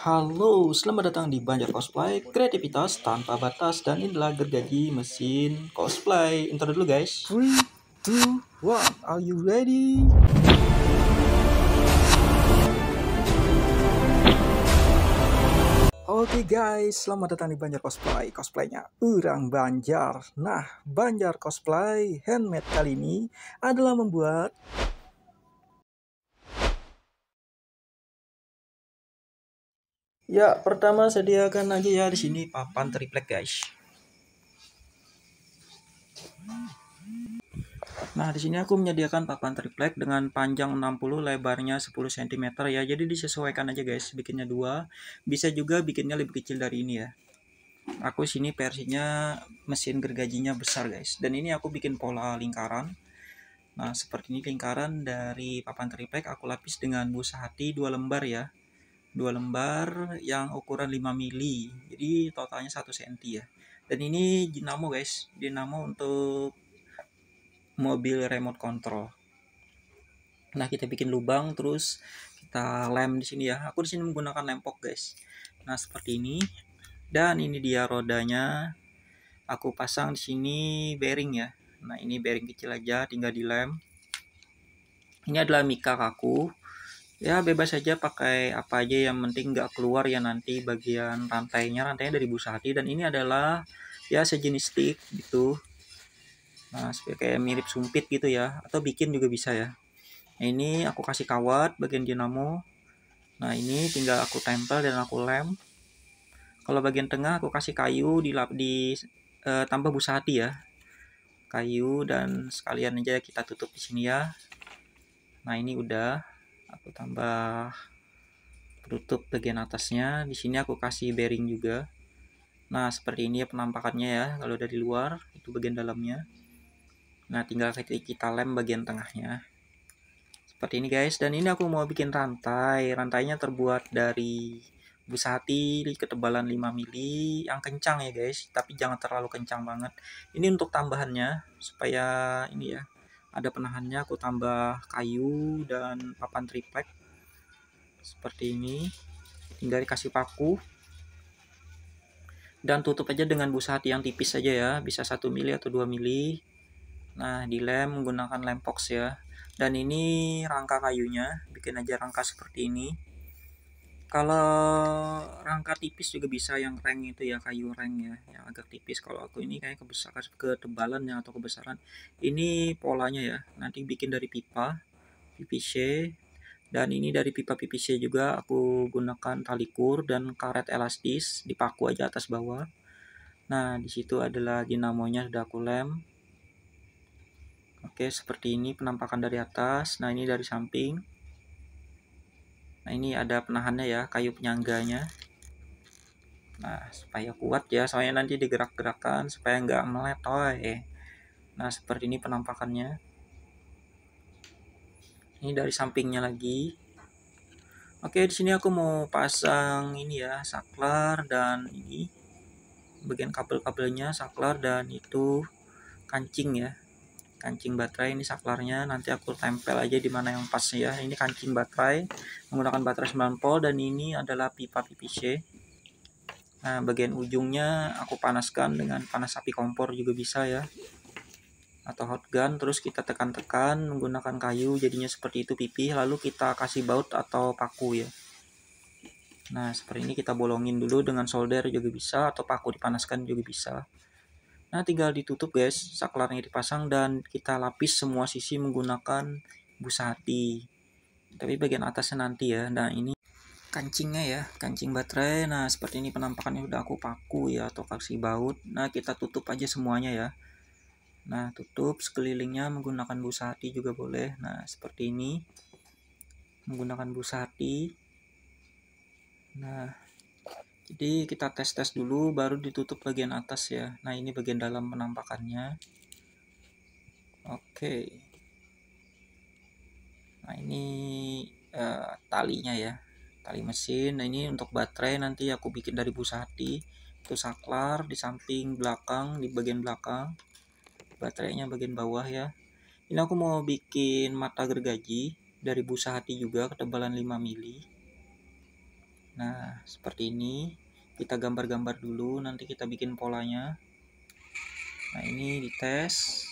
Halo, selamat datang di Banjar Cosplay, kreativitas tanpa batas dan inilah gergaji mesin cosplay. Intro dulu guys. 3, 2, 1, are you ready? Oke okay guys, selamat datang di Banjar Cosplay. Cosplaynya Urang Banjar. Nah, Banjar Cosplay Handmade kali ini adalah membuat Ya, pertama sediakan aja ya di sini papan triplek, guys. Nah, di sini aku menyediakan papan triplek dengan panjang 60, lebarnya 10 cm ya. Jadi disesuaikan aja, guys. Bikinnya dua, bisa juga bikinnya lebih kecil dari ini ya. Aku sini versinya mesin gergajinya besar, guys. Dan ini aku bikin pola lingkaran. Nah, seperti ini lingkaran dari papan triplek aku lapis dengan busa hati dua lembar ya dua lembar yang ukuran 5 mili jadi totalnya 1 cm ya dan ini dinamo guys dinamo untuk mobil remote control nah kita bikin lubang terus kita lem di sini ya aku di sini menggunakan lempok guys nah seperti ini dan ini dia rodanya aku pasang di sini bearing ya nah ini bearing kecil aja tinggal dilem ini adalah mika kaku ya bebas saja pakai apa aja yang penting nggak keluar ya nanti bagian rantainya rantainya dari busa hati dan ini adalah ya sejenis stick gitu nah kayak mirip sumpit gitu ya atau bikin juga bisa ya nah, ini aku kasih kawat bagian dinamo nah ini tinggal aku tempel dan aku lem kalau bagian tengah aku kasih kayu di di uh, tambah hati ya kayu dan sekalian aja kita tutup di sini ya nah ini udah aku tambah penutup eh, bagian atasnya di sini aku kasih bearing juga nah seperti ini ya penampakannya ya kalau dari luar itu bagian dalamnya nah tinggal kita lem bagian tengahnya seperti ini guys dan ini aku mau bikin rantai rantainya terbuat dari busa busati ketebalan 5 mili yang kencang ya guys tapi jangan terlalu kencang banget ini untuk tambahannya supaya ini ya ada penahannya aku tambah kayu dan papan triplek seperti ini tinggal dikasih paku dan tutup aja dengan busa hati yang tipis aja ya bisa 1 mili atau 2 mili nah dilem menggunakan lem fox ya dan ini rangka kayunya bikin aja rangka seperti ini kalau angka tipis juga bisa yang reng itu ya kayu reng ya yang agak tipis kalau aku ini kayak kebesaran ya atau kebesaran ini polanya ya nanti bikin dari pipa PVC dan ini dari pipa PVC juga aku gunakan tali kur dan karet elastis dipaku aja atas bawah nah disitu adalah dinamonya sudah aku lem oke seperti ini penampakan dari atas nah ini dari samping Nah ini ada penahannya ya, kayu penyangganya nah supaya kuat ya soalnya nanti digerak-gerakan supaya nggak meletoy nah seperti ini penampakannya ini dari sampingnya lagi oke di sini aku mau pasang ini ya saklar dan ini bagian kabel-kabelnya saklar dan itu kancing ya kancing baterai ini saklarnya nanti aku tempel aja di mana yang pas ya ini kancing baterai menggunakan baterai 9 volt dan ini adalah pipa PVC Nah, bagian ujungnya aku panaskan dengan panas api kompor juga bisa ya. Atau hot gun, terus kita tekan-tekan menggunakan kayu, jadinya seperti itu pipih, lalu kita kasih baut atau paku ya. Nah, seperti ini kita bolongin dulu dengan solder juga bisa, atau paku dipanaskan juga bisa. Nah, tinggal ditutup guys, saklarnya dipasang dan kita lapis semua sisi menggunakan busa hati. Tapi bagian atasnya nanti ya, nah ini kancingnya ya kancing baterai nah seperti ini penampakannya udah aku paku ya atau kasih baut nah kita tutup aja semuanya ya nah tutup sekelilingnya menggunakan busa hati juga boleh nah seperti ini menggunakan busa hati nah jadi kita tes-tes dulu baru ditutup bagian atas ya nah ini bagian dalam penampakannya oke nah ini uh, talinya ya tali mesin nah ini untuk baterai nanti aku bikin dari busa hati. itu saklar di samping belakang di bagian belakang baterainya bagian bawah ya ini aku mau bikin mata gergaji dari busa hati juga ketebalan 5 mili nah seperti ini kita gambar-gambar dulu nanti kita bikin polanya nah ini dites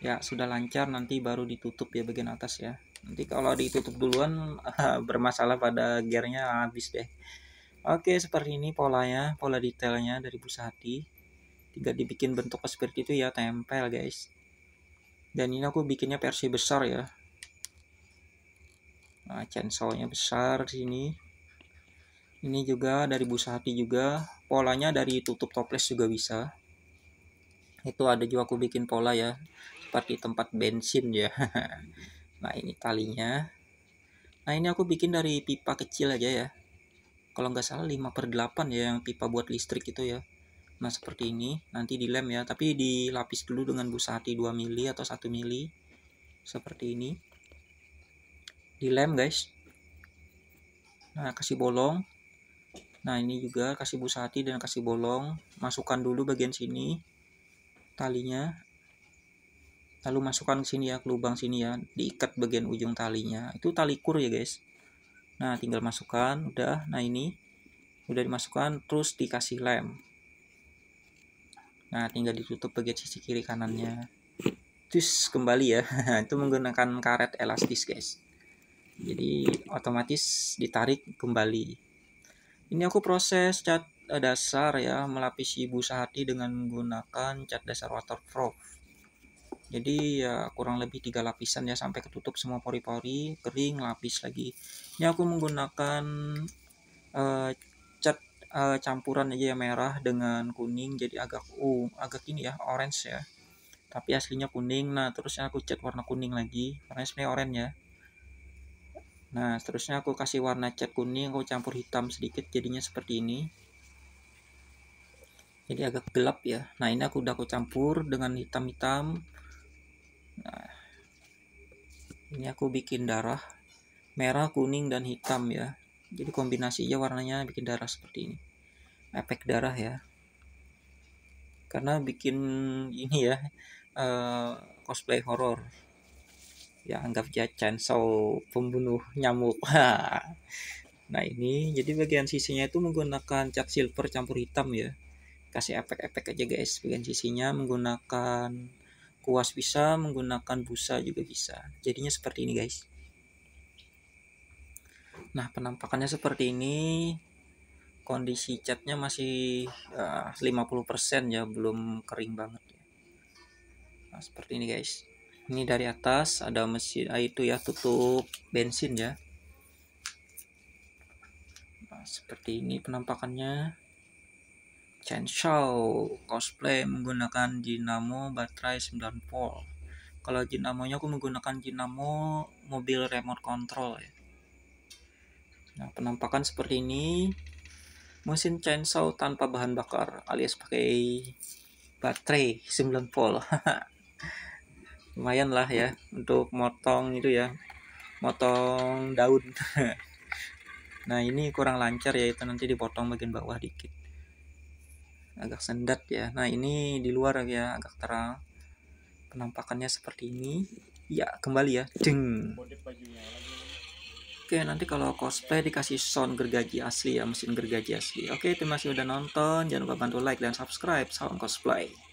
ya sudah lancar nanti baru ditutup ya bagian atas ya nanti kalau ditutup duluan bermasalah pada gearnya habis deh oke seperti ini polanya pola detailnya dari busati tidak dibikin bentuk seperti itu ya tempel guys dan ini aku bikinnya versi besar ya nah chainsawnya besar sini ini juga dari busati juga polanya dari tutup toples juga bisa itu ada juga aku bikin pola ya seperti tempat bensin ya Nah ini talinya. Nah ini aku bikin dari pipa kecil aja ya. Kalau nggak salah 5 per 8 ya yang pipa buat listrik itu ya. Nah seperti ini nanti dilem ya tapi dilapis dulu dengan busa hati 2 mili atau 1 mili seperti ini dilem guys nah kasih bolong nah ini juga kasih busa hati dan kasih bolong masukkan dulu bagian sini talinya lalu masukkan ke sini ya ke lubang sini ya diikat bagian ujung talinya itu tali kur ya guys nah tinggal masukkan udah nah ini udah dimasukkan terus dikasih lem nah tinggal ditutup bagian sisi kiri kanannya terus kembali ya itu menggunakan karet elastis guys jadi otomatis ditarik kembali ini aku proses cat eh, dasar ya melapisi busa hati dengan menggunakan cat dasar waterproof jadi ya kurang lebih tiga lapisan ya sampai ketutup semua pori-pori kering lapis lagi ini aku menggunakan uh, cat uh, campuran aja ya merah dengan kuning jadi agak uh, agak ini ya orange ya tapi aslinya kuning nah terusnya aku cat warna kuning lagi karena sebenarnya orange ya nah seterusnya aku kasih warna cat kuning aku campur hitam sedikit jadinya seperti ini jadi agak gelap ya nah ini aku udah aku campur dengan hitam-hitam Nah, ini aku bikin darah merah, kuning, dan hitam ya. Jadi kombinasi kombinasinya warnanya bikin darah seperti ini. Efek darah ya. Karena bikin ini ya uh, cosplay horror Ya anggap aja chainsaw pembunuh nyamuk. nah ini jadi bagian sisinya itu menggunakan cat silver campur hitam ya. Kasih efek-efek aja guys. Bagian sisinya menggunakan kuas bisa menggunakan busa juga bisa jadinya seperti ini guys nah penampakannya seperti ini kondisi catnya masih eh, uh, 50% ya belum kering banget ya. nah, seperti ini guys ini dari atas ada mesin ah, itu ya tutup bensin ya nah, seperti ini penampakannya Chainsaw cosplay menggunakan dinamo baterai 9 volt kalau dinamonya aku menggunakan dinamo mobil remote control ya nah penampakan seperti ini mesin chainsaw tanpa bahan bakar alias pakai baterai 9 volt lumayan lah ya untuk motong itu ya motong daun nah ini kurang lancar ya itu nanti dipotong bagian bawah dikit agak sendat ya nah ini di luar ya agak terang penampakannya seperti ini ya kembali ya ding oke nanti kalau cosplay dikasih sound gergaji asli ya mesin gergaji asli oke terima kasih udah nonton jangan lupa bantu like dan subscribe salam cosplay